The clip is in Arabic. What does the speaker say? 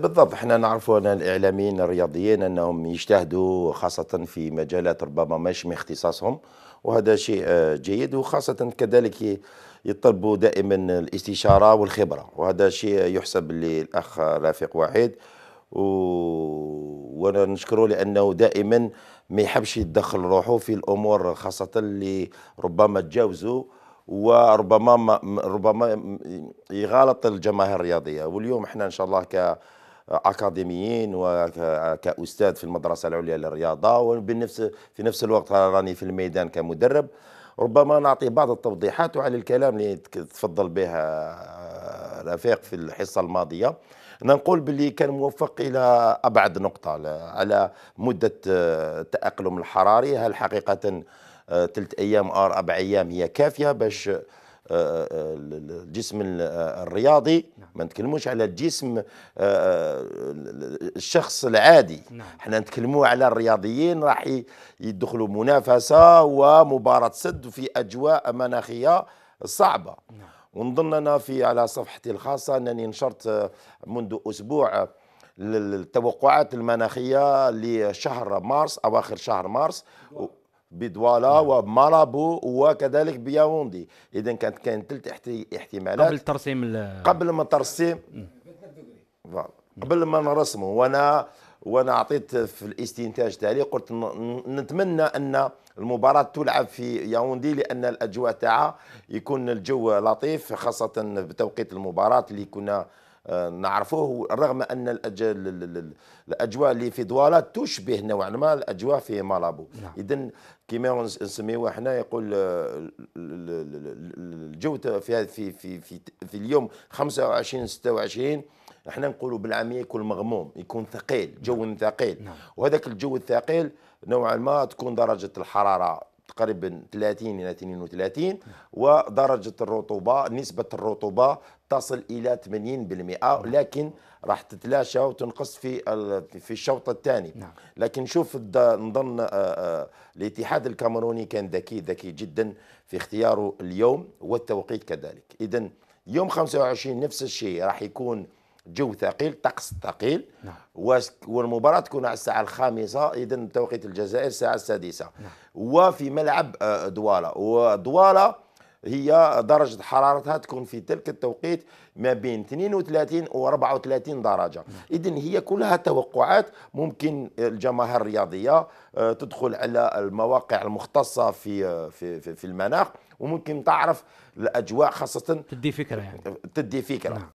بالضبط احنا نعرفوا ان الاعلاميين الرياضيين انهم يجتهدوا خاصه في مجالات ربما مش من اختصاصهم وهذا شيء آه، جيد وخاصه كذلك يطلبوا دائما الاستشاره والخبره وهذا شيء يحسب للاخ رفيق وحيد و... وانا نشكره لانه دائما ما يحبش يدخل روحه في الامور خاصه اللي ربما تجاوزوا وربما ما ربما يغالط الجماهير الرياضيه واليوم احنا ان شاء الله ك اكاديميين وكاستاذ في المدرسه العليا للرياضه وبنفس في نفس الوقت راني في الميدان كمدرب ربما نعطي بعض التوضيحات على الكلام اللي تفضل به آه، رفيق في الحصه الماضيه انا نقول باللي كان موفق الى ابعد نقطه على مده التاقلم آه، الحراري هل حقيقه ثلاث آه، ايام او اربع ايام هي كافيه باش الجسم الرياضي ما نتكلموش على الجسم آه، آه، الشخص العادي نعم. احنا نتكلموا على الرياضيين راح يدخلوا منافسه ومباراه سد في اجواء مناخيه صعبه نعم. ونظن انا في على صفحتي الخاصه انني نشرت آه، منذ اسبوع التوقعات المناخيه لشهر مارس اواخر شهر مارس بدوالا نعم. ومارابو وكذلك بياوندي اذا كانت كاين ثلاث احتمالات قبل ترسيم قبل ما ترسيم قبل ما نرسمه وانا وانا اعطيت في الاستنتاج تاعي قلت نتمنى ان المباراة تلعب في ياوندي لأن الأجواء تاعها يكون الجو لطيف خاصة بتوقيت المباراة اللي كنا آه، نعرفوه رغم أن الأجواء اللي في دوالا تشبه نوعا ما الأجواء في مالابو نعم. اذا كيما نسميوه نسميوها احنا يقول آه، الجو في في في في, اليوم 25 26 احنا نقولوا بالعاميه يكون مغموم يكون ثقيل جو نعم. ثقيل نعم. وهذاك الجو الثقيل نوعا ما تكون درجه الحراره تقريبا 30 الى 32 ودرجه الرطوبه نسبه الرطوبه تصل الى 80% نعم. لكن راح تتلاشى وتنقص في في الشوط الثاني نعم. لكن شوف نظن آه، آه، الاتحاد الكاميروني كان ذكي ذكي جدا في اختياره اليوم والتوقيت كذلك اذا يوم 25 نفس الشيء راح يكون جو ثقيل طقس ثقيل نعم. والمباراة تكون على الساعة الخامسة إذا بتوقيت الجزائر الساعة السادسة نعم. وفي ملعب آه، دواله ودواله هي درجة حرارتها تكون في تلك التوقيت ما بين 32 و 34 درجة نعم. إذا هي كلها توقعات ممكن الجماهير الرياضية آه، تدخل على المواقع المختصة في, آه، في, في, في المناخ وممكن تعرف الأجواء خاصة تدي فكرة يعني تدي فكرة نعم.